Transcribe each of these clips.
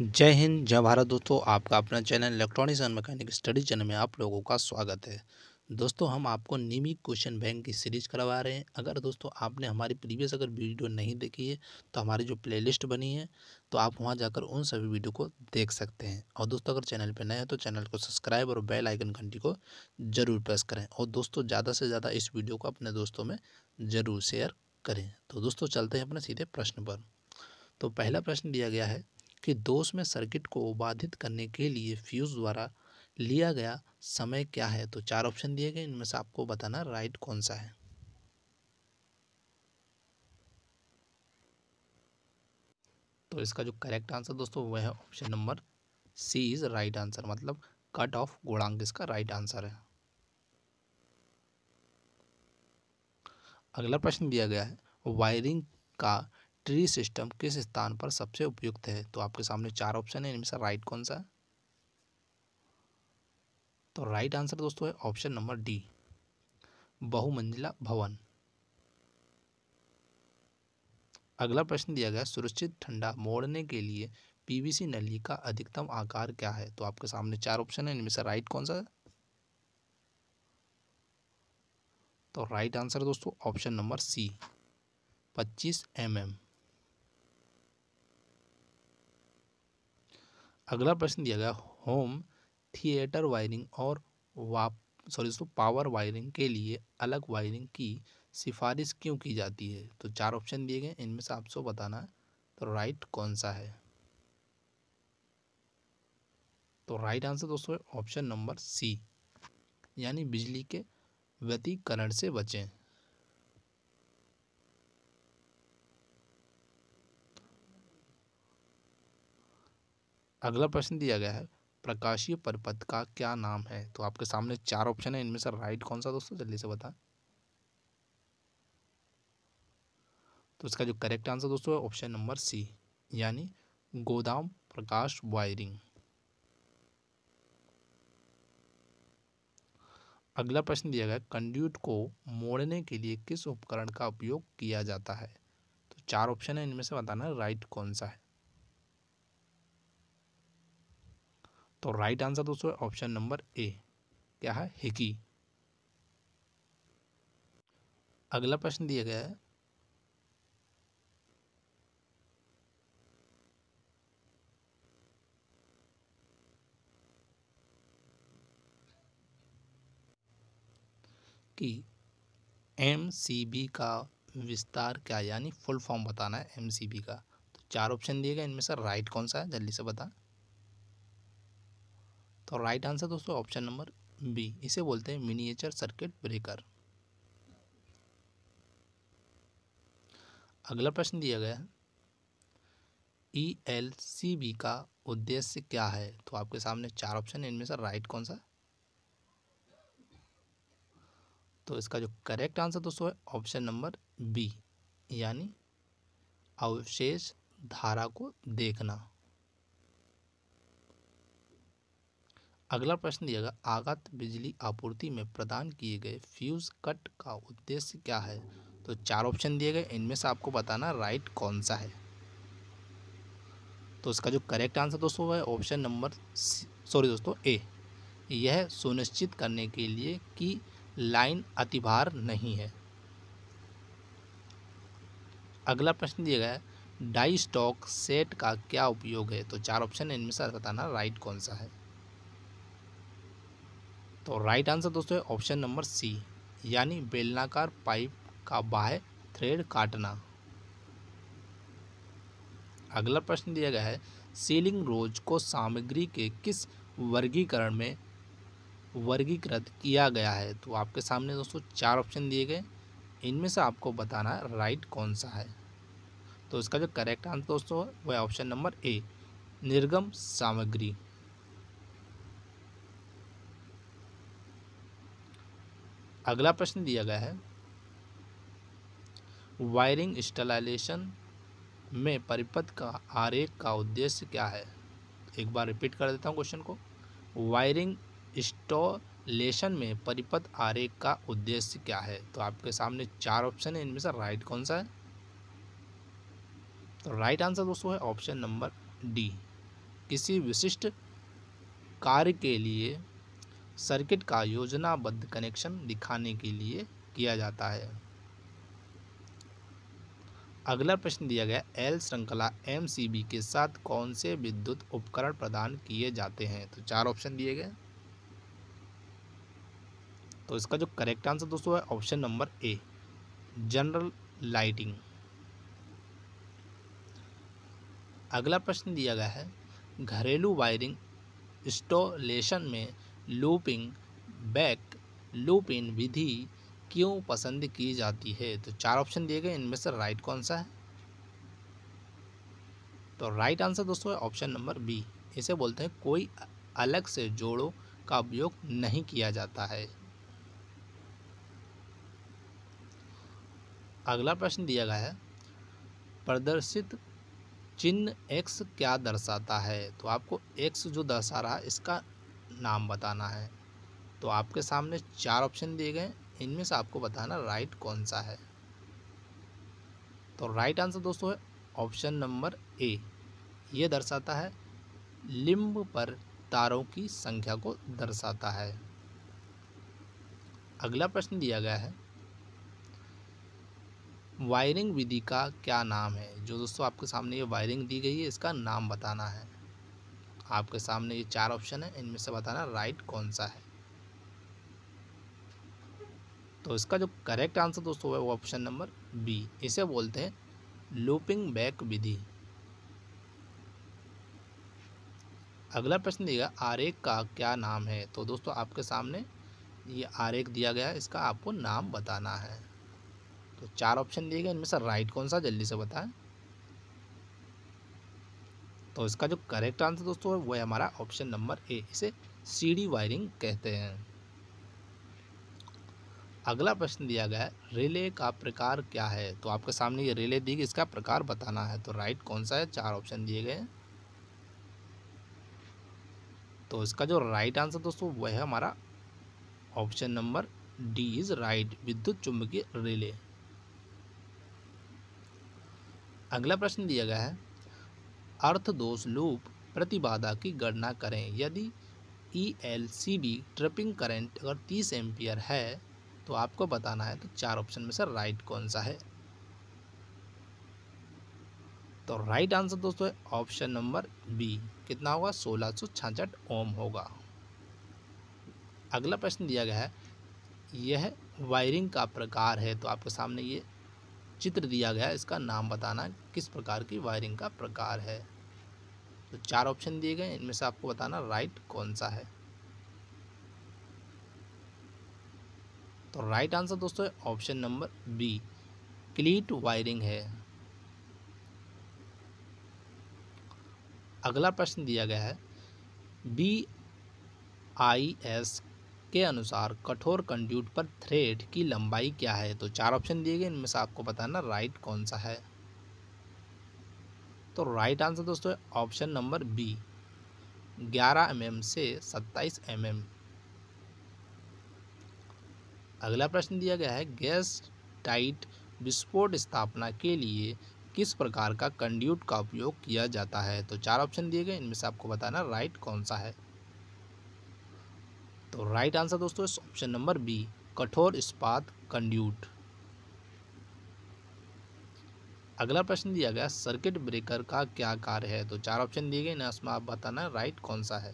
जय हिंद जय भारत दोस्तों आपका अपना channel electronics and mechanic study channel में आप लोगों का स्वागत है दोस्तों हम आपको निमी क्वेश्चन बैंक की सीरीज करवा रहे हैं अगर दोस्तों आपने हमारी प्रीवियस अगर वीडियो नहीं देखी है तो हमारी जो प्लेलिस्ट बनी है तो आप वहां जाकर उन सभी वीडियो को देख सकते हैं और दोस्तों अगर चैनल पर नए हैं तो चैनल को सब्सक्राइब और बेल आइकन घंटी को ज़रूर प्रेस करें और दोस्तों ज़्यादा से ज़्यादा इस वीडियो को अपने दोस्तों में ज़रूर शेयर करें तो दोस्तों चलते हैं अपने सीधे प्रश्न पर तो पहला प्रश्न दिया गया है कि दोष में सर्किट को बाधित करने के लिए फ्यूज़ द्वारा लिया गया समय क्या है तो चार ऑप्शन दिए गए इनमें से आपको बताना राइट कौन सा है तो इसका जो करेक्ट आंसर दोस्तों वह है option number C is right answer मतलब कट ऑफ गुणांक इसका राइट आंसर है अगला प्रश्न दिया गया है वायरिंग का ट्री सिस्टम किस स्थान पर सबसे उपयुक्त है तो आपके सामने चार ऑप्शन है इनमें से राइट कौन सा है तो राइट आंसर दोस्तों है ऑप्शन नंबर डी बहुमंजिला भवन अगला प्रश्न दिया गया सुरक्षित ठंडा मोड़ने के लिए पीवीसी नली का अधिकतम आकार क्या है तो आपके सामने चार ऑप्शन है इनमें से राइट कौन सा है तो राइट आंसर दोस्तों option number C 25 M mm. अगला प्रश्न दिया गया होम थिएटर वायरिंग और वाप सॉरी दोस्तों पावर वायरिंग के लिए अलग वायरिंग की सिफारिश क्यों की जाती है तो चार ऑप्शन दिए गए इनमें से आपसे बताना है तो राइट कौन सा है तो राइट आंसर दोस्तों ऑप्शन नंबर सी यानी बिजली के व्यतीकरण से बचें अगला प्रश्न दिया गया है प्रकाशीय परपथ का क्या नाम है तो आपके सामने चार ऑप्शन है इनमें से राइट कौन सा दोस्तों जल्दी से बताएं तो इसका जो करेक्ट आंसर दोस्तों है ऑप्शन नंबर सी यानी गोदाम प्रकाश वायरिंग अगला प्रश्न दिया गया कंड्यूट को मोड़ने के लिए किस उपकरण का उपयोग किया जाता है तो चार ऑप्शन है इनमें से बताना राइट कौन सा है तो राइट आंसर दोस्तों ऑप्शन नंबर ए क्या है हिकी अगला प्रश्न दिया गया है कि एम सी बी का विस्तार क्या यानी फुल फॉर्म बताना है एम सी बी का तो चार ऑप्शन दिए गए इनमें से राइट कौन सा है जल्दी से बताएं तो राइट आंसर दोस्तों ऑप्शन नंबर बी इसे बोलते हैं मिनिएचर सर्किट ब्रेकर अगला प्रश्न दिया गया है ई एल सी बी का उद्देश्य क्या है तो आपके सामने चार ऑप्शन है इनमें से राइट कौन सा तो इसका जो करेक्ट आंसर दोस्तों है ऑप्शन नंबर बी यानी अवशेष धारा को देखना अगला प्रश्न दिया गया आगत बिजली आपूर्ति में प्रदान किए गए फ्यूज़ कट का उद्देश्य क्या है तो चार ऑप्शन दिए गए इनमें से आपको बताना राइट कौन सा है तो इसका जो करेक्ट आंसर दोस्तों है ऑप्शन नंबर सॉरी दोस्तों ए यह सुनिश्चित करने के लिए कि लाइन अतिभार नहीं है अगला प्रश्न दिया गया डाई स्टॉक सेट का क्या उपयोग है तो चार ऑप्शन इनमें से बताना राइट कौन सा है तो राइट आंसर दोस्तों ऑप्शन नंबर सी यानी बेलनाकार पाइप का बाह्य थ्रेड काटना अगला प्रश्न दिया गया है सीलिंग रोज को सामग्री के किस वर्गीकरण में वर्गीकृत किया गया है तो आपके सामने दोस्तों चार ऑप्शन दिए गए इनमें से आपको बताना है राइट कौन सा है तो इसका जो करेक्ट आंसर दोस्तों वह ऑप्शन नंबर ए निर्गम सामग्री अगला प्रश्न दिया गया है वायरिंग इंस्टॉलेशन में परिपथ का आरेख का उद्देश्य क्या है एक बार रिपीट कर देता हूँ क्वेश्चन को वायरिंग इंस्टॉलेशन में परिपथ आरेख का उद्देश्य क्या है तो आपके सामने चार ऑप्शन है इनमें से राइट कौन सा है तो राइट आंसर दोस्तों है ऑप्शन नंबर डी किसी विशिष्ट कार्य के लिए सर्किट का योजनाबद्ध कनेक्शन दिखाने के लिए किया जाता है अगला प्रश्न दिया गया एल श्रृंखला एम के साथ कौन से विद्युत उपकरण प्रदान किए जाते हैं तो चार ऑप्शन दिए गए तो इसका जो करेक्ट आंसर दोस्तों है option number A general lighting अगला प्रश्न दिया गया है घरेलू वायरिंग इंस्टॉलेशन में लूपिंग बैक लूप इन विधि क्यों पसंद की जाती है तो चार ऑप्शन दिए गए इनमें से राइट कौन सा है तो राइट आंसर दोस्तों है ऑप्शन नंबर बी इसे बोलते हैं कोई अलग से जोड़ों का उपयोग नहीं किया जाता है अगला प्रश्न दिया गया है प्रदर्शित चिन्ह एक्स क्या दर्शाता है तो आपको एक्स जो दर्शा रहा है इसका नाम बताना है तो आपके सामने चार ऑप्शन दिए गए इनमें से आपको बताना राइट कौन सा है तो राइट आंसर दोस्तों है ऑप्शन नंबर ए ये दर्शाता है लिंब पर तारों की संख्या को दर्शाता है अगला प्रश्न दिया गया है वायरिंग विधि का क्या नाम है जो दोस्तों आपके सामने ये वायरिंग दी गई है इसका नाम बताना है आपके सामने ये चार ऑप्शन है इनमें से बताना राइट कौन सा है तो इसका जो करेक्ट आंसर दोस्तों है वो ऑप्शन नंबर बी इसे बोलते हैं लूपिंग बैक विधि अगला प्रश्न देगा आरेख का क्या नाम है तो दोस्तों आपके सामने ये आरेख दिया गया है इसका आपको नाम बताना है तो चार ऑप्शन दिए गए इनमें से राइट कौन सा जल्दी से बताएं तो इसका जो करेक्ट आंसर दोस्तों है वो है हमारा ऑप्शन नंबर ए इसे सीडी वायरिंग कहते हैं अगला प्रश्न दिया गया है रिले का प्रकार क्या है तो आपके सामने ये रिले दी गई इसका प्रकार बताना है तो राइट कौन सा है चार ऑप्शन दिए गए हैं तो इसका जो राइट आंसर दोस्तों वह है हमारा option number D is right विद्युत चुंबकीय रिले अगला प्रश्न दिया गया है अर्थदोष लूप प्रतिबाधा की गणना करें यदि E L C B tripping current अगर तीस एम्पियर है तो आपको बताना है तो चार ऑप्शन में से राइट कौन सा है तो राइट आंसर दोस्तों ऑप्शन नंबर बी कितना होगा सोलह सौ छाछठ ओम होगा अगला प्रश्न दिया गया है यह वायरिंग का प्रकार है तो आपके सामने ये चित्र दिया गया है इसका नाम बताना किस प्रकार की वायरिंग का प्रकार है तो चार ऑप्शन दिए गए इनमें से आपको बताना राइट कौन सा है तो राइट आंसर दोस्तों option number B cleat wiring है अगला प्रश्न दिया गया है बी आई एस के अनुसार कठोर कंड्यूट पर थ्रेड की लंबाई क्या है तो चार ऑप्शन दिए गए इनमें से आपको बताना राइट कौन सा है तो राइट आंसर दोस्तों option number B 11 M mm से 27 एम mm. अगला प्रश्न दिया गया है गैस टाइट विस्फोट स्थापना के लिए किस प्रकार का कंड्यूट का उपयोग किया जाता है तो चार ऑप्शन दिए गए इनमें से आपको बताना राइट कौन सा है तो राइट आंसर दोस्तों इस ऑप्शन नंबर बी कठोर इस्पात कंड्यूट अगला प्रश्न दिया गया सर्किट ब्रेकर का क्या कार्य है तो चार ऑप्शन दिए गए ना इसमें आप बताना राइट कौन सा है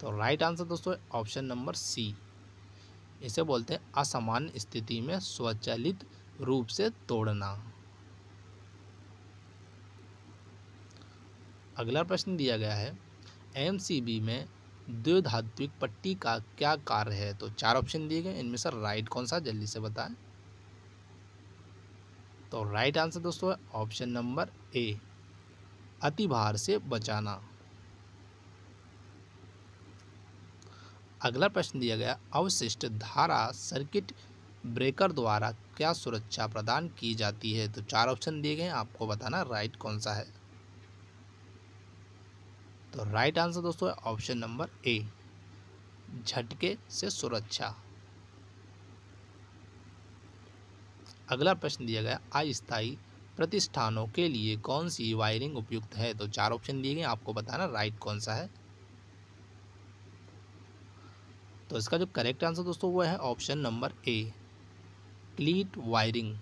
तो राइट आंसर दोस्तों ऑप्शन नंबर सी इसे बोलते हैं असामान्य स्थिति में स्वचालित रूप से तोड़ना अगला प्रश्न दिया गया है एमसीबी में द्विधात्विक पट्टी का क्या कार्य है तो चार ऑप्शन दिए गए इनमें से राइट कौन सा जल्दी से बताएं तो राइट आंसर दोस्तों है ऑप्शन नंबर ए अतिभार से बचाना अगला प्रश्न दिया गया अवशिष्ट धारा सर्किट ब्रेकर द्वारा क्या सुरक्षा प्रदान की जाती है तो चार ऑप्शन दिए गए आपको बताना राइट कौन सा है तो राइट आंसर दोस्तों है ऑप्शन नंबर ए झटके से सुरक्षा अगला प्रश्न दिया गया अस्थायी प्रतिष्ठानों के लिए कौन सी वायरिंग उपयुक्त है तो चार ऑप्शन दिए गए आपको बताना राइट कौन सा है तो इसका जो करेक्ट आंसर दोस्तों वो है option number A cleat wiring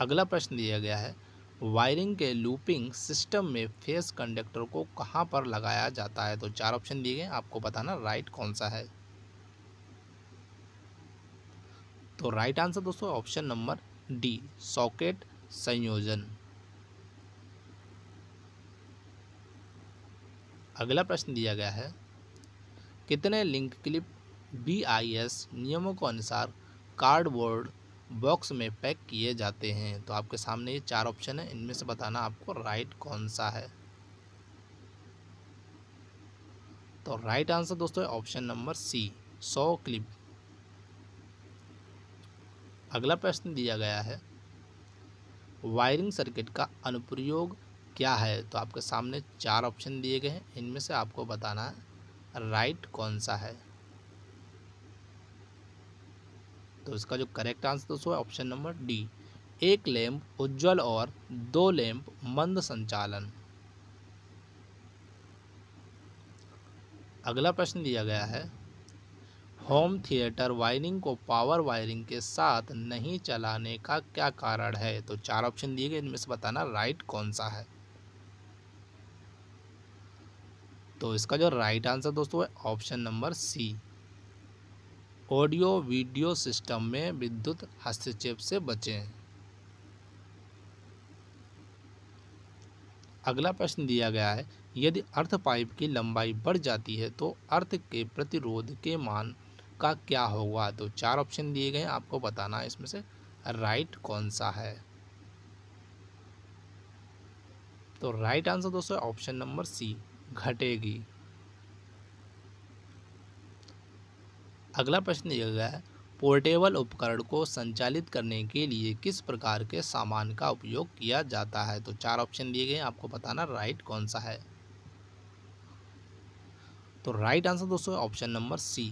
अगला प्रश्न दिया गया है वायरिंग के लूपिंग सिस्टम में फेस कंडक्टर को कहाँ पर लगाया जाता है तो चार ऑप्शन दिए गए आपको बताना राइट कौन सा है तो राइट आंसर दोस्तों ऑप्शन नंबर डी सॉकेट संयोजन अगला प्रश्न दिया गया है कितने link clip B I S नियमों के अनुसार कार्डबोर्ड बॉक्स में पैक किए जाते हैं तो आपके सामने ये चार ऑप्शन है इनमें से बताना आपको राइट कौन सा है तो राइट आंसर दोस्तों है ऑप्शन नंबर सी सौ क्लिप अगला प्रश्न दिया गया है वायरिंग सर्किट का अनुप्रयोग क्या है तो आपके सामने चार ऑप्शन दिए गए हैं इनमें से आपको बताना है राइट कौन सा है तो इसका जो करेक्ट आंसर दोस्तों है ऑप्शन नंबर डी एक लैम्प उज्जवल और दो लैम्प मंद संचालन अगला प्रश्न दिया गया है होम थिएटर वायरिंग को पावर वायरिंग के साथ नहीं चलाने का क्या कारण है तो चार ऑप्शन दिए गए इनमें से बताना राइट कौन सा है तो इसका जो राइट आंसर दोस्तों है option number C audio video system में विद्युत हस्तक्षेप से बचें अगला प्रश्न दिया गया है यदि अर्थ पाइप की लंबाई बढ़ जाती है तो अर्थ के प्रतिरोध के मान का क्या होगा तो चार ऑप्शन दिए गए हैं आपको बताना है इसमें से राइट कौन सा है तो राइट आंसर दोस्तों ऑप्शन नंबर सी घटेगी अगला प्रश्न दिया गया है पोर्टेबल उपकरण को संचालित करने के लिए किस प्रकार के सामान का उपयोग किया जाता है तो चार ऑप्शन दिए गए आपको बताना राइट कौन सा है तो राइट आंसर दोस्तों ऑप्शन नंबर सी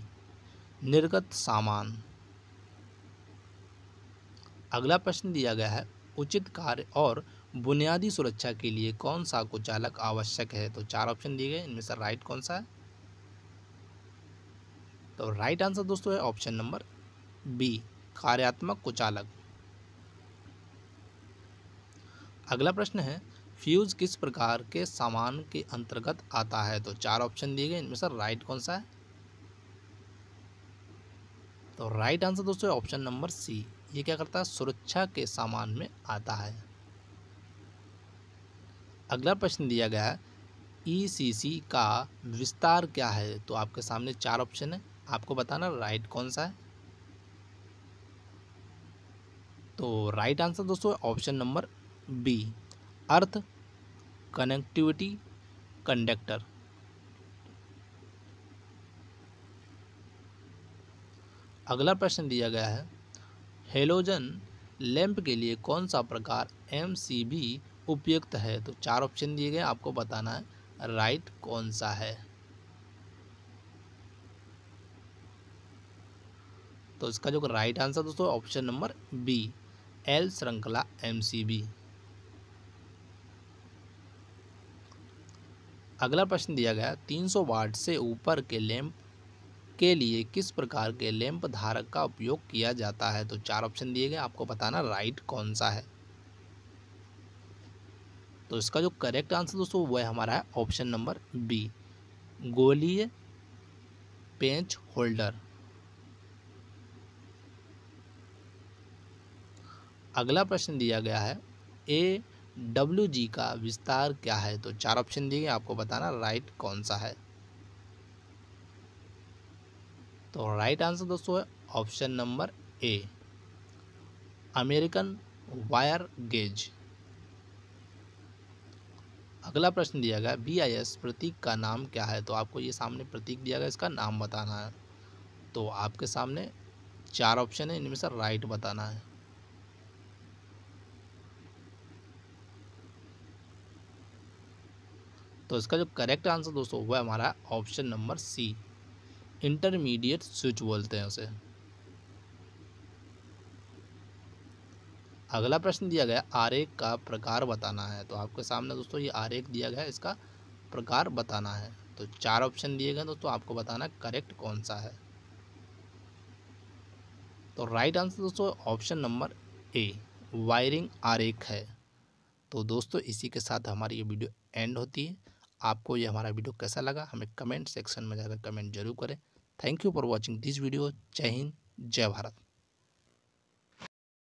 निर्गत सामान अगला प्रश्न दिया गया है उचित कार्य और बुनियादी सुरक्षा के लिए कौन सा कुचालक आवश्यक है तो चार ऑप्शन दिए गए इनमें से राइट कौन सा है तो राइट आंसर दोस्तों है ऑप्शन नंबर बी कार्यात्मक कुचालक अगला प्रश्न है फ्यूज किस प्रकार के सामान के अंतर्गत आता है तो चार ऑप्शन दिए गए इनमें से राइट कौन सा है तो राइट आंसर दोस्तों ऑप्शन नंबर सी ये क्या करता है सुरक्षा के सामान में आता है अगला प्रश्न दिया गया है ईसीसी e का विस्तार क्या है तो आपके सामने चार ऑप्शन है आपको बताना राइट कौन सा है तो राइट आंसर दोस्तों option number B earth connectivity conductor अगला प्रश्न दिया गया है हेलोजन लैंप के लिए कौन सा प्रकार एम उपयुक्त है तो चार ऑप्शन दिए गए आपको बताना है राइट कौन सा है तो इसका जो राइट आंसर दोस्तों ऑप्शन नंबर बी एल श्रृंखला एमसीबी अगला प्रश्न दिया गया 300 वाट से ऊपर के लैंप के लिए किस प्रकार के लैंप धारक का उपयोग किया जाता है तो चार ऑप्शन दिए गए आपको बताना राइट कौन सा है तो इसका जो करेक्ट आंसर दोस्तों वह हमारा है ऑप्शन नंबर बी गोलीय पेंच होल्डर अगला प्रश्न दिया गया है ए डब्ल्यू जी का विस्तार क्या है तो चार ऑप्शन दिए आपको बताना राइट कौन सा है तो राइट आंसर दोस्तों है option number A American wire gauge अगला प्रश्न दिया गया बी आई एस प्रतीक का नाम क्या है तो आपको ये सामने प्रतीक दिया गया इसका नाम बताना है तो आपके सामने चार ऑप्शन है इनमें से राइट बताना है तो इसका जो करेक्ट आंसर दोस्तों वह हमारा option number C intermediate switch बोलते हैं उसे अगला प्रश्न दिया गया आरेख का प्रकार बताना है तो आपके सामने दोस्तों ये आरेख दिया गया है इसका प्रकार बताना है तो चार ऑप्शन दिए गए दोस्तों आपको बताना करेक्ट कौन सा है तो राइट आंसर दोस्तों ऑप्शन नंबर ए वायरिंग आरेख है तो दोस्तों इसी के साथ हमारी ये वीडियो एंड होती है आपको ये हमारा वीडियो कैसा लगा हमें कमेंट सेक्शन में जाकर कमेंट जरूर करें thank you for watching this video जय हिंद जय भारत